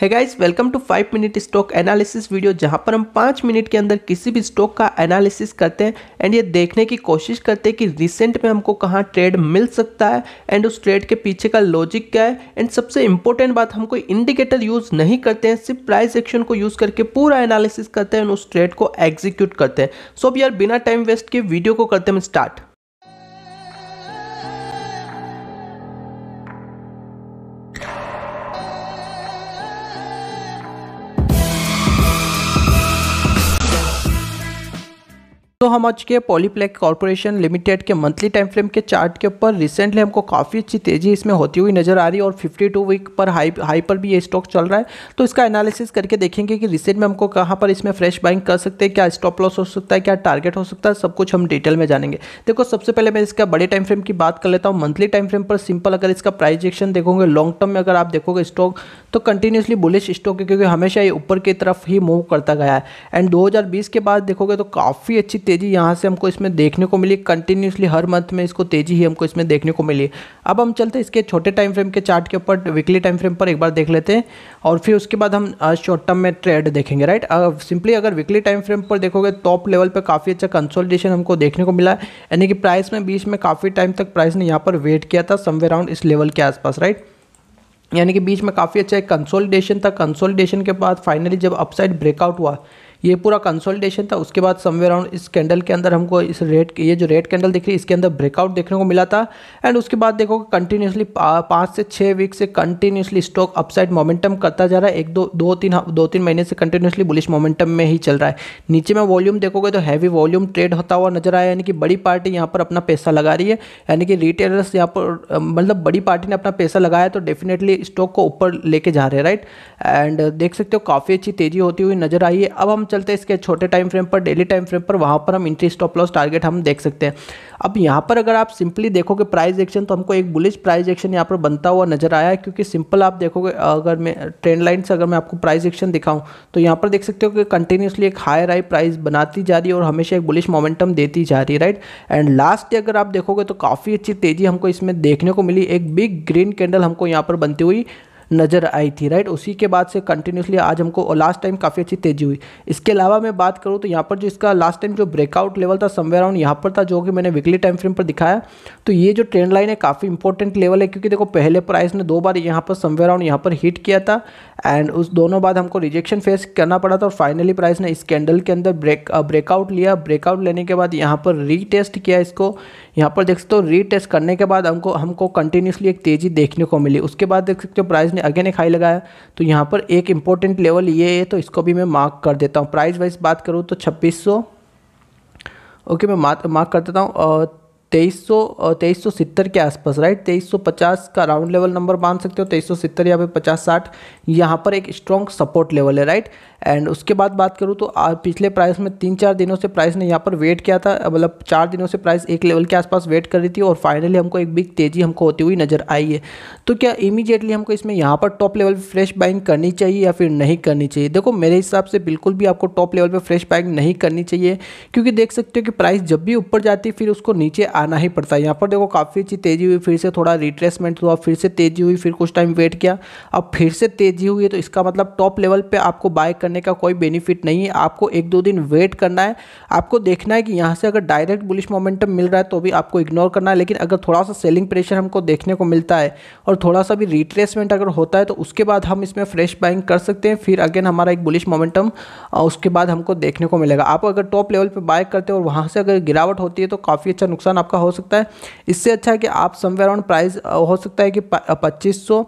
है guys welcome to five minute stock analysis video जहां पर हम पाँच मिनट के अंदर किसी भी स्टॉक का एनालिसिस करते हैं एंड ये देखने की कोशिश करते हैं कि रिसेंट में हमको कहाँ ट्रेड मिल सकता है एंड उस ट्रेड के पीछे का लॉजिक क्या है एंड सबसे इंपॉर्टेंट बात हम कोई इंडिकेटर यूज़ नहीं करते हैं सिर्फ प्राइस एक्शन को यूज़ करके पूरा एनालिसिस करते हैं एंड उस ट्रेड को एग्जीक्यूट करते हैं सो अब यार बिना टाइम वेस्ट के वीडियो को करते हैं स्टार्ट हम आज के पॉलीप्लेक कॉरपोरेशन लिमिटेड के मंथली टाइम फ्रेम के चार्ट के ऊपर रिसेंटली हमको काफ़ी अच्छी तेजी इसमें होती हुई नजर आ रही है और 52 वीक पर हाई हाई पर भी ये स्टॉक चल रहा है तो इसका एनालिसिस करके देखेंगे कि रिसेंट में हमको कहाँ पर इसमें फ्रेश बाइंग कर सकते हैं क्या स्टॉप लॉस हो सकता है क्या टारगेट हो सकता है सब कुछ हम डिटेल में जानेंगे देखो सबसे पहले मैं इसका बड़े टाइम फ्रेम की बात कर लेता हूँ मंथली टाइम फ्रेम पर सिंपल अगर इसका प्राइजेक्शन देखोगे लॉन्ग टर्म में अगर आप देखोगे स्टॉक तो कंटिन्यूसली बुलिश स्टॉक है क्योंकि हमेशा ये ऊपर की तरफ ही मूव करता गया है एंड 2020 के बाद देखोगे तो काफ़ी अच्छी तेज़ी यहाँ से हमको इसमें देखने को मिली कंटिन्यूसली हर मंथ में इसको तेज़ी ही हमको इसमें देखने को मिली अब हम चलते इसके छोटे टाइम फ्रेम के चार्ट के ऊपर वीकली टाइम फ्रेम पर एक बार देख लेते हैं और फिर उसके बाद हम शॉर्ट टर्म में ट्रेड देखेंगे राइट सिंपली अगर वीकली टाइम फ्रेम पर देखोगे टॉप लेवल पर काफ़ी अच्छा कंसोलिडेशन हमको देखने को मिला यानी कि प्राइस में बीच में काफ़ी टाइम तक प्राइस ने यहाँ पर वेट किया था समवे अराउंड इस लेवल के आसपास राइट यानी कि बीच में काफ़ी अच्छा एक कंसोलिडेशन था कंसोलिडेशन के बाद फाइनली जब अपसाइड ब्रेकआउट हुआ ये पूरा कंसोलिडेशन था उसके बाद समवेयर अराउंड इस कैंडल के अंदर हमको इस रेड ये जो रेड कैंडल दिख रही है इसके अंदर ब्रेकआउट देखने को मिला था एंड उसके बाद देखो कंटिन्यूसली पाँच से छः वीक से कंटिन्यूसली स्टॉक अपसाइड मोमेंटम करता जा रहा है एक दो दो तीन दो तीन महीने से कंटिन्यूसली बुलिश मोमेंटम में ही चल रहा है नीचे में वॉल्यूम देखोगे तो हैवी वॉल्यूम ट्रेड होता हुआ नजर आया यानी कि बड़ी पार्टी यहाँ पर अपना पैसा लगा रही है यानी कि रिटेलर्स यहाँ पर मतलब बड़ी पार्टी ने अपना पैसा लगाया तो डेफिनेटली स्टॉक को ऊपर लेके जा रहे हैं राइट एंड देख सकते हो काफ़ी अच्छी तेज़ी होती हुई नजर आई है अब हम चलते हैं इसके छोटे टाइम फ्रेम पर डेली टाइम फ्रेम पर वहाँ पर हम इंट्री स्टॉप लॉस टारगेट हम देख सकते हैं अब यहाँ पर अगर आप सिंपली देखोगे प्राइस एक्शन तो हमको एक बुलिश प्राइस एक्शन यहाँ पर बनता हुआ नजर आया है क्योंकि सिंपल आप देखोगे अगर मैं ट्रेंड लाइन से अगर मैं आपको प्राइस एक्शन दिखाऊँ तो यहाँ पर देख सकते हो कि कंटिन्यूसली एक हायर आई प्राइस बनाती जा रही है और हमेशा एक बुलिश मोमेंटम देती जा रही है राइट एंड लास्ट अगर आप देखोगे तो काफ़ी अच्छी तेज़ी हमको इसमें देखने को मिली एक बिग ग्रीन कैंडल हमको यहाँ पर बनती हुई नज़र आई थी राइट उसी के बाद से कंटिन्यूसली आज हमको लास्ट टाइम काफ़ी अच्छी तेज़ी हुई इसके अलावा मैं बात करूँ तो यहाँ पर जो इसका लास्ट टाइम जो ब्रेकआउट लेवल था समवेयर अराउंड यहाँ पर था जो कि मैंने वीकली टाइम फ्रेम पर दिखाया तो ये जो ट्रेंड लाइन है काफ़ी इंपॉर्टेंट लेवल है क्योंकि देखो पहले प्राइस ने दो बार यहाँ पर समवेयर अराउंड यहाँ पर हिट किया था एंड उस दोनों बाद हमको रिजेक्शन फेस करना पड़ा था और फाइनली प्राइस ने इस कैंडल के अंदर ब्रेक ब्रेकआउट uh, लिया ब्रेकआउट लेने के बाद यहाँ पर रीटेस्ट किया इसको यहाँ पर देख सकते हो रीटेस्ट करने के बाद हमको हमको कंटिन्यूसली एक तेज़ी देखने को मिली उसके बाद देख सकते हो प्राइस ने ने अगेन एक हाई लगाया तो यहाँ पर एक इम्पोर्टेंट लेवल ये है तो इसको भी मैं मार्क कर देता हूँ प्राइस वाइज बात करूँ तो छब्बीस ओके मैं मार्क कर देता हूँ तेईस सौ तेईस सौ के आसपास राइट तेईस सौ पचास का राउंड लेवल नंबर मान सकते हो तेईस सौ सत्तर या फिर पचास साठ यहाँ पर एक स्ट्रॉन्ग सपोर्ट लेवल है राइट एंड उसके बाद बात करूँ तो पिछले प्राइस में तीन चार दिनों से प्राइस ने यहाँ पर वेट किया था मतलब चार दिनों से प्राइस एक लेवल के आसपास वेट कर रही थी और फाइनली हमको एक बिग तेज़ी हमको होती हुई नज़र आई है तो क्या इमीजिएटली हमको इसमें यहाँ पर टॉप लेवल पर फ्रेश बाइंग करनी चाहिए या फिर नहीं करनी चाहिए देखो मेरे हिसाब से बिल्कुल भी आपको टॉप लेवल पर फ्रेश बाइंग नहीं करनी चाहिए क्योंकि देख सकते हो कि प्राइस जब भी ऊपर जाती फिर उसको नीचे आना ही पड़ता है यहाँ पर देखो काफ़ी अच्छी तेज़ी हुई फिर से थोड़ा रिट्रेसमेंट हुआ फिर से तेज़ी हुई फिर कुछ टाइम वेट किया अब फिर से तेज़ी हुई है तो इसका मतलब टॉप लेवल पर आपको बाय करने का कोई बेनिफिट नहीं है आपको एक दो दिन वेट करना है आपको देखना है कि यहाँ से अगर डायरेक्ट बुलिश मोमेंटम मिल रहा है तो भी आपको इग्नोर करना है लेकिन अगर थोड़ा सा सेलिंग प्रेशर हमको देखने को मिलता है और थोड़ा सा भी रिट्रेसमेंट अगर होता है तो उसके बाद हम इसमें फ्रेश बाइंग कर सकते हैं फिर अगेन हमारा एक बुलिश मोमेंटम उसके बाद हमको देखने को मिलेगा आप अगर टॉप लेवल पर बाय करते हो और वहाँ से अगर गिरावट होती है तो काफ़ी अच्छा नुकसान आप आपका हो सकता है इससे अच्छा है कि आप समवेयर अराउंड प्राइस हो सकता है कि पच्चीस सौ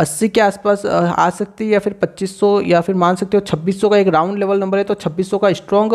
अस्सी के आसपास आ सकती है या फिर 2500 या फिर मान सकते हो 2600 का एक राउंड लेवल नंबर है तो 2600 का स्ट्रॉन्ग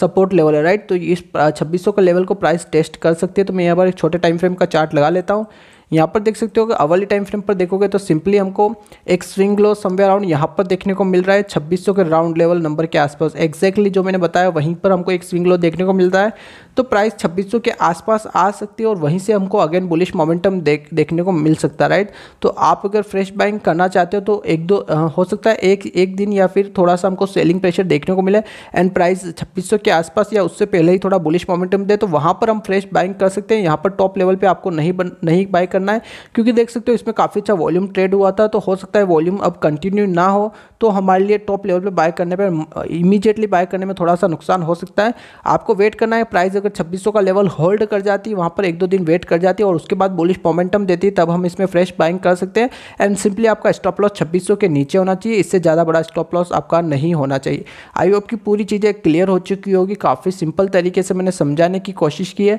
सपोर्ट लेवल है राइट तो इस 2600 का लेवल को प्राइस टेस्ट कर सकती है तो मैं यहाँ पर एक छोटे टाइम फ्रेम का चार्ट लगा लेता हूँ यहाँ पर देख सकते हो कि अवली टाइम फ्रेम पर देखोगे तो सिंपली हमको एक स्विंग लो समवे अराउंड यहाँ पर देखने को मिल रहा है छब्बीस के राउंड लेवल नंबर के आसपास एक्जैक्टली जो मैंने बताया वहीं पर हमको एक स्विंग लो देखने को मिलता है तो प्राइस छब्बीस के आसपास आ सकती है और वहीं से हमको अगेन बुलिश मोमेंटम देख देखने को मिल सकता है राइट तो आप अगर फ्रेश बाइंग करना चाहते हो तो एक दो हो सकता है एक एक दिन या फिर थोड़ा सा हमको सेलिंग प्रेशर देखने को मिले एंड प्राइस छब्बीस के आसपास या उससे पहले ही थोड़ा बुलिश मोमेंटम दे तो वहाँ पर हम फ्रेश बाइंग कर सकते हैं यहाँ पर टॉप लेवल पर आपको नहीं बन नहीं बाई कर करना है क्योंकि देख सकते हो इसमें काफ़ी अच्छा वॉल्यूम ट्रेड हुआ था तो हो सकता है वॉल्यूम अब कंटिन्यू ना हो तो हमारे लिए टॉप लेवल पर बाय करने पर इमीजिएटली बाय करने में थोड़ा सा नुकसान हो सकता है आपको वेट करना है प्राइस अगर छब्बीस का लेवल होल्ड कर जाती है वहाँ पर एक दो दिन वेट कर जाती है और उसके बाद बोलिश मोमेंटम देती है तब हम इसमें फ्रेश बाइंग कर सकते हैं एंड सिंपली आपका स्टॉप लॉस छब्बीस के नीचे होना चाहिए इससे ज़्यादा बड़ा स्टॉप लॉस आपका नहीं होना चाहिए आई होप की पूरी चीज़ें क्लियर हो चुकी होगी काफ़ी सिंपल तरीके से मैंने समझाने की कोशिश की है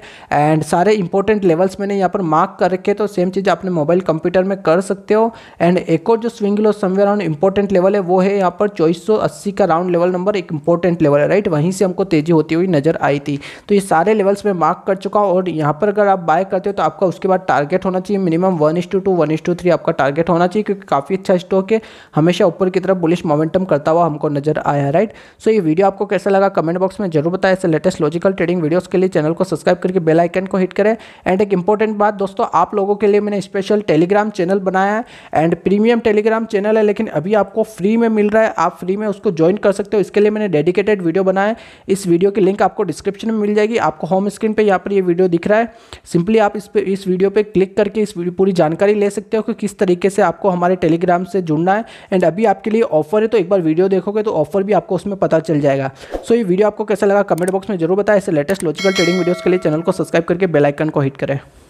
एंड सारे इंपॉर्टेंट लेवल्स मैंने यहाँ पर मार्क कर रखे तो सेम चीज़ आपने मोबाइल कंप्यूटर में कर सकते हो एंड एक और जो swing low somewhere round important level है वो है यहाँ पर चौबीस का राउंड लेवल नंबर एक इंपॉर्टेंट लेवल है राइट वहीं से हमको तेज़ी होती हुई नजर आई थी तो ये सारे लेवल्स में मार्क कर चुका हूँ और यहाँ पर अगर आप बाय करते हो तो आपका उसके बाद टारगेट होना चाहिए minimum one is to two one is to three आपका टारगेट होना चाहिए क्योंकि काफ़ी अच्छा स्टॉक है हमेशा ऊपर की तरफ बुलिश मोमेंटम करता हुआ हमको नजर आया राइट सो ये वीडियो आपको कैसा लगा कमेंट बॉक्स में जरूर बताएं ऐसे लेटेस्ट लॉजिकल ट्रेडिंग वीडियोज़ के लिए चैनल को सब्सक्राइब करके बेलाइकन को हिट करें एंड एक इंपॉर्टेंट बात दोस्तों आप लोगों के लिए मैंने स्पेशल टेलीग्राम चैनल बनाया है एंड प्रीमियम टेलीग्राम चैनल है लेकिन अभी आपको फ्री में मिल रहा है आप फ्री में उसको ज्वाइन कर सकते हो इसके लिए मैंने डेडिकेटेड वीडियो बनाया है इस वीडियो की लिंक आपको डिस्क्रिप्शन में मिल जाएगी आपको होम स्क्रीन पर यहाँ पर यह वीडियो दिख रहा है सिंपली आप इस पर इस वीडियो पर क्लिक करके इस पूरी जानकारी ले सकते हो कि किस तरीके से आपको हमारे टेलीग्राम से जुड़ना है एंड अभी आपके लिए ऑफर है तो एक बार वीडियो देखोगे तो ऑफर भी आपको उसमें पता चल जाएगा सो ये वीडियो आपको कैसा लगा कमेंट बॉक्स में जरूर बताएं ऐसे लेटेस्ट लॉजिकल ट्रेडिंग वीडियोस के लिए चैनल को सब्सक्राइब करके बेल आइकन को हिट करें